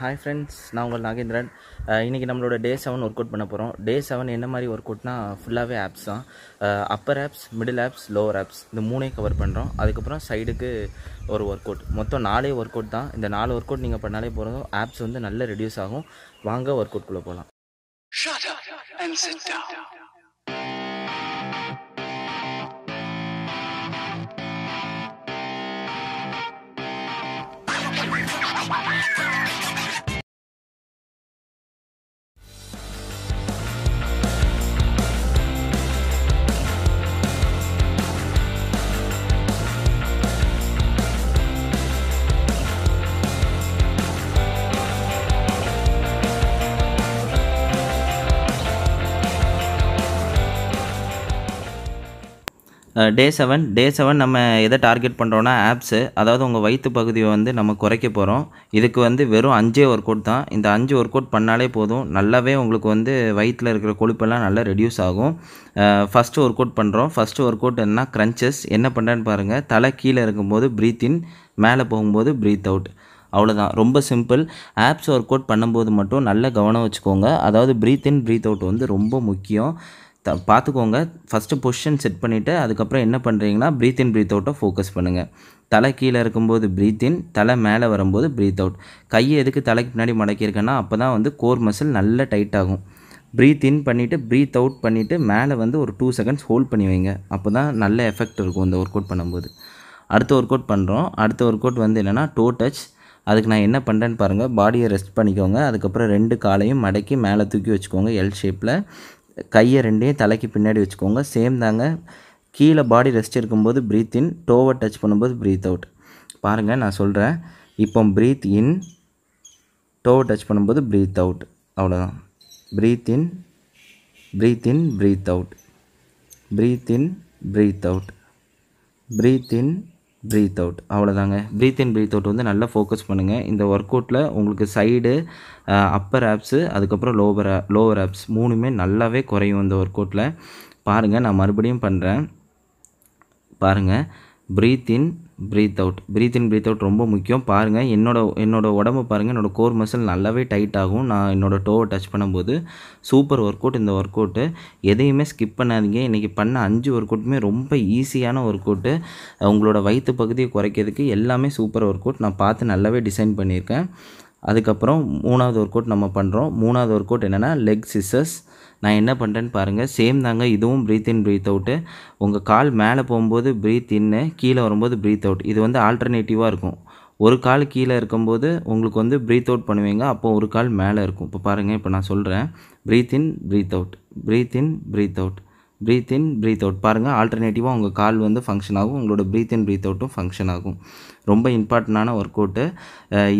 hi friends நான் உங்கள் நாகேந்திரன் இன்றைக்கி நம்மளோட டே செவன் ஒர்க் அவுட் பண்ண போகிறோம் டே செவன் என்ன மாதிரி ஒர்க் அவுட்னா ஃபுல்லாகவே ஆப்ஸ் தான் upper abs middle abs lower abs இந்த மூணே கவர் பண்ணுறோம் அதுக்கப்புறம் சைடுக்கு ஒரு ஒர்க் அவுட் மொத்தம் நாலே ஒர்க் அவுட் தான் இந்த நாலு ஒர்க் அவுட் நீங்கள் பண்ணாலே போகிறதும் ஆப்ஸ் வந்து நல்லா ரெடியூஸ் ஆகும் வாங்க ஒர்க் அவுட்குள்ளே போகலாம் டே செவன் டே செவன் நம்ம எதை டார்கெட் பண்ணுறோன்னா ஆப்ஸு அதாவது உங்கள் வயிற்று பகுதியை வந்து நம்ம குறைக்க போகிறோம் இதுக்கு வந்து வெறும் அஞ்சே ஒர்க் அவுட் தான் இந்த அஞ்சு ஒர்க் அவுட் பண்ணாலே போதும் நல்லாவே உங்களுக்கு வந்து வயிற்றில் இருக்கிற கொழுப்பெல்லாம் நல்லா ரெடியூஸ் ஆகும் ஃபஸ்ட்டு ஒர்க் அவுட் பண்ணுறோம் ஃபஸ்ட்டு ஒர்க் அவுட் என்ன க்ரன்ச்சஸ் என்ன பண்ணுறேன்னு பாருங்கள் தலை கீழே இருக்கும்போது ப்ரீத் இன் மேலே போகும்போது ப்ரீத் அவுட் அவ்வளோதான் ரொம்ப சிம்பிள் ஆப்ஸ் ஒர்க் அவுட் பண்ணும்போது மட்டும் நல்ல கவனம் வச்சுக்கோங்க அதாவது ப்ரீத் இன் ப்ரீத் அவுட் வந்து ரொம்ப முக்கியம் த பார்த்துக்கோங்க ஃபஸ்ட்டு பொஷன் செட் பண்ணிவிட்டு அதுக்கப்புறம் என்ன பண்ணுறீங்கன்னா ப்ரீத் இன் ப்ரீத் அவுட்டை ஃபோக்கஸ் பண்ணுங்கள் தலை கீழே இருக்கும்போது ப்ரீத் இன் தலை மேலே வரும்போது ப்ரீத் அவுட் கையை எதுக்கு தலைக்கு பின்னாடி மடக்கியிருக்கேன்னா அப்போ தான் வந்து கோர் மசில் நல்ல டைட் ஆகும் ப்ரீத் இன் பண்ணிவிட்டு ப்ரீத் அவுட் பண்ணிவிட்டு மேலே வந்து ஒரு டூ செகண்ட்ஸ் ஹோல்ட் பண்ணி வைங்க அப்போ தான் நல்ல எஃபெக்ட் இருக்கும் இந்த ஒர்க் அவுட் பண்ணும்போது அடுத்த ஒர்க் அவுட் பண்ணுறோம் அடுத்த ஒர்க் அவுட் வந்து என்னென்னா டோ டச் அதுக்கு நான் என்ன பண்ணுறேன்னு பாருங்கள் பாடியை ரெஸ்ட் பண்ணிக்கோங்க அதுக்கப்புறம் ரெண்டு காலையும் மடக்கி மேலே தூக்கி வச்சுக்கோங்க எல் ஷேப்பில் கையை ரெண்டையும் தலைக்கு பின்னாடி வச்சுக்கோங்க சேம் தாங்க கீழே பாடி ரெஸ்ட் இருக்கும்போது ப்ரீத் இன் டோவை டச் பண்ணும்போது ப்ரீத் அவுட் பாருங்கள் நான் சொல்கிறேன் இப்போ ப்ரீத் இன் டோவை டச் பண்ணும்போது ப்ரீத் அவுட் அவ்வளோதான் breathe in breathe in breathe out breathe in breathe out breathe in breathe out அவ்வளோதாங்க ப்ரீத் இன் ப்ரீத் அவுட் வந்து நல்லா ஃபோக்கஸ் பண்ணுங்கள் இந்த ஒர்க் அவுட்டில் உங்களுக்கு சைடு அப்பர் ஆப்ஸு அதுக்கப்புறம் லோவர் லோவர் ஆப்ஸ் மூணுமே நல்லாவே குறையும் இந்த ஒர்க் அவுட்டில் பாருங்கள் நான் மறுபடியும் பண்ணுறேன் பாருங்கள் breathe in breathe out breathe in breathe out ரொம்ப முக்கியம் பாருங்கள் என்னோட என்னோட உடம்பு பாருங்கள் என்னோட கோர் மசில் நல்லாவே டைட் ஆகும் நான் என்னோடய டோவை டச் பண்ணும்போது சூப்பர் ஒர்க் அவுட் இந்த ஒர்க் அவுட்டு எதையுமே ஸ்கிப் பண்ணாதீங்க இன்றைக்கி பண்ண அஞ்சு ஒர்க் அவுட்டுமே ரொம்ப ஈஸியான ஒர்க் அவுட்டு உங்களோட வயிற்று பகுதியை குறைக்கிறதுக்கு எல்லாமே சூப்பர் ஒர்க் அவுட் நான் பார்த்து நல்லாவே டிசைன் பண்ணியிருக்கேன் அதுக்கப்புறம் மூணாவது ஒர்க் அவுட் நம்ம பண்ணுறோம் மூணாவது ஒர்க் அவுட் என்னென்னா லெக் சிசஸ் நான் என்ன பண்ணுறேன்னு பாருங்கள் சேம் தாங்க இதுவும் ப்ரீத் இன் ப்ரீத் அவுட்டு உங்கள் கால் மேலே போகும்போது ப்ரீத் இன்னு கீழே வரும்போது ப்ரீத் அவுட் இது வந்து ஆல்டர்னேட்டிவாக இருக்கும் ஒரு கால் கீழே இருக்கும்போது உங்களுக்கு வந்து ப்ரீத் அவுட் பண்ணுவீங்க அப்போ ஒரு கால் மேலே இருக்கும் இப்போ பாருங்கள் இப்போ நான் சொல்கிறேன் breathe in breathe out breathe in breathe out breathe in breathe out பாருங்கள் ஆல்டர்னேட்டிவாக உங்கள் கால் வந்து ஃபங்க்ஷன் ஆகும் உங்களோட ப்ரீத் இன் ப்ரீத் அவுட்டும் ஃபங்க்ஷன் ஆகும் ரொம்ப இம்பார்ட்டண்டான ஒர்க் அவுட்டு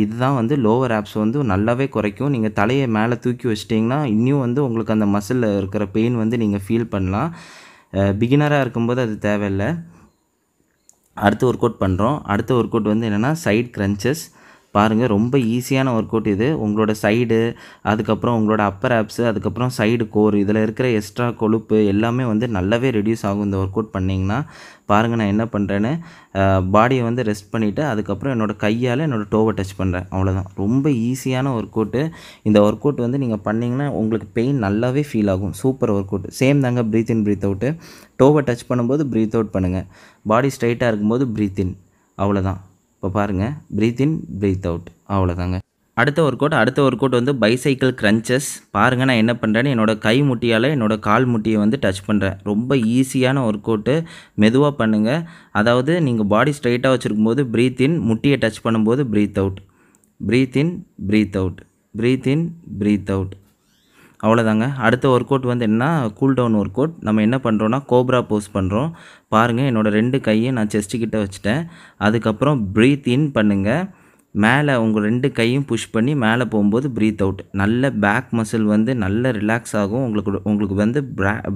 இதுதான் வந்து லோவர் ஆப்ஸ் வந்து நல்லாவே குறைக்கும் நீங்கள் தலையை மேலே தூக்கி வச்சிட்டிங்கன்னா இன்னும் வந்து உங்களுக்கு அந்த மசிலில் இருக்கிற பெயின் வந்து நீங்கள் ஃபீல் பண்ணலாம் பிகினராக இருக்கும்போது அது தேவையில்லை அடுத்து ஒர்க் அவுட் பண்ணுறோம் அடுத்த ஒர்க் அவுட் வந்து என்னென்னா சைட் க்ரன்ச்சஸ் பாருங்கள் ரொம்ப ஈஸியான ஒர்க் அவுட் இது உங்களோட சைடு அதுக்கப்புறம் உங்களோட அப்பர் ஆப்ஸு அதுக்கப்புறம் சைடு கோர் இதில் இருக்கிற எக்ஸ்ட்ரா கொழுப்பு எல்லாமே வந்து நல்லாவே ரெடியூஸ் ஆகும் இந்த ஒர்க் அவுட் பண்ணிங்கன்னா பாருங்கள் நான் என்ன பண்ணுறேன்னு பாடியை வந்து ரெஸ்ட் பண்ணிவிட்டு அதுக்கப்புறம் என்னோடய கையால் என்னோடய டோவை டச் பண்ணுறேன் அவ்வளோதான் ரொம்ப ஈஸியான ஒர்க் அவுட்டு இந்த ஒர்க் அவுட் வந்து நீங்கள் பண்ணிங்கன்னா உங்களுக்கு பெயின் நல்லாவே ஃபீல் ஆகும் சூப்பர் ஒர்க் அவுட் சேம் தாங்க ப்ரீத் இன் ப்ரீத் அவுட்டு டோவை டச் பண்ணும்போது ப்ரீத் அவுட் பண்ணுங்கள் பாடி ஸ்ட்ரைட்டாக இருக்கும்போது ப்ரீத் இன் அவ்வளோதான் இப்போ பாருங்கள் ப்ரீத் இன் ப்ரீத் அவுட் அவ்வளோதாங்க அடுத்த ஒர்க் அவுட் அடுத்த ஒர்க் அவுட் வந்து பைசைக்கிள் க்ரன்ச்சஸ் பாருங்கள் நான் என்ன பண்ணுறேன்னு என்னோடய கை முட்டியால் என்னோடய கால் முட்டியை வந்து டச் பண்ணுறேன் ரொம்ப ஈஸியான ஒர்க் அவுட்டு மெதுவாக பண்ணுங்கள் அதாவது நீங்கள் பாடி ஸ்ட்ரைட்டாக வச்சுருக்கும் போது ப்ரீத் இன் முட்டியை டச் பண்ணும்போது breathe out breathe in breathe out breathe in breathe out அவ்வளோதாங்க அடுத்த ஒர்க் அவுட் வந்து என்ன கூல் டவுன் ஒர்க் அவுட் நம்ம என்ன பண்ணுறோன்னா கோப்ரா போஸ் பண்ணுறோம் பாருங்கள் என்னோடய ரெண்டு கையை நான் செஸ்ட்டு கிட்டே வச்சுட்டேன் அதுக்கப்புறம் ப்ரீத் இன் பண்ணுங்கள் மேலே உங்கள் ரெண்டு கையும் புஷ் பண்ணி மேலே போகும்போது ப்ரீத் அவுட் நல்ல பேக் மசில் வந்து நல்ல ரிலாக்ஸ் ஆகும் உங்களுக்கு உங்களுக்கு வந்து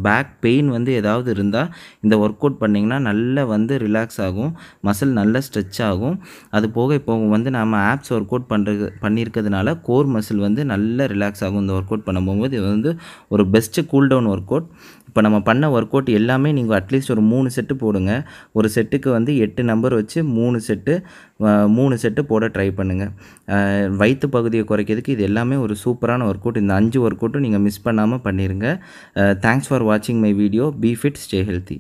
பேக் பெயின் வந்து ஏதாவது இருந்தால் இந்த ஒர்க் அவுட் பண்ணிங்கன்னா நல்லா வந்து ரிலாக்ஸ் ஆகும் மசில் நல்ல ஸ்ட்ரெச் ஆகும் அது போக இப்போ வந்து நம்ம ஆப்ஸ் ஒர்க் அவுட் பண்ணுறது பண்ணியிருக்கிறதுனால கோர் மசில் வந்து நல்ல ரிலாக்ஸ் ஆகும் இந்த ஒர்க் அவுட் பண்ணும்போது இது வந்து ஒரு best cool down work out இப்போ நம்ம பண்ண ஒர்க் அவுட் எல்லாமே நீங்கள் அட்லீஸ்ட் ஒரு மூணு செட்டு போடுங்க ஒரு செட்டுக்கு வந்து எட்டு நம்பர் வச்சு மூணு செட்டு மூணு செட்டு போட ட்ரை ட்ரை பண்ணுங்கள் வயிற்று பகுதியை குறைக்கிறதுக்கு இது எல்லாமே ஒரு சூப்பரான ஒர்க் அவுட் இந்த அஞ்சு ஒர்க் அவுட்டும் நீங்கள் மிஸ் பண்ணாமல் பண்ணிடுங்க தேங்க்ஸ் ஃபார் வாட்சிங் my video be fit stay healthy